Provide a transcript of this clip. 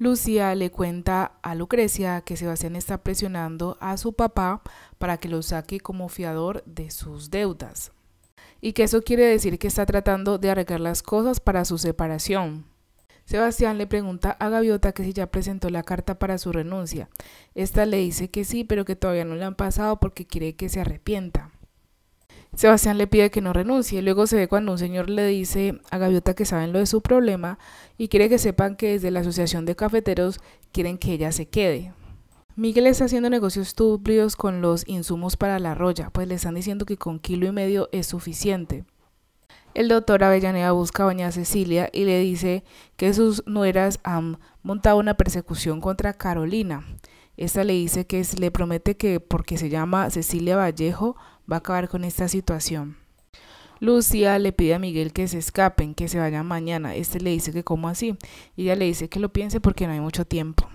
Lucía le cuenta a Lucrecia que Sebastián está presionando a su papá para que lo saque como fiador de sus deudas. Y que eso quiere decir que está tratando de arreglar las cosas para su separación. Sebastián le pregunta a Gaviota que si ya presentó la carta para su renuncia. Esta le dice que sí, pero que todavía no la han pasado porque quiere que se arrepienta. Sebastián le pide que no renuncie. Luego se ve cuando un señor le dice a Gaviota que saben lo de su problema y quiere que sepan que desde la Asociación de Cafeteros quieren que ella se quede. Miguel está haciendo negocios estúpidos con los insumos para la roya, pues le están diciendo que con kilo y medio es suficiente. El doctor Avellaneda busca a doña Cecilia y le dice que sus nueras han montado una persecución contra Carolina. Esta le dice que le promete que porque se llama Cecilia Vallejo va a acabar con esta situación. Lucía le pide a Miguel que se escapen, que se vayan mañana. Este le dice que cómo así. Y ella le dice que lo piense porque no hay mucho tiempo.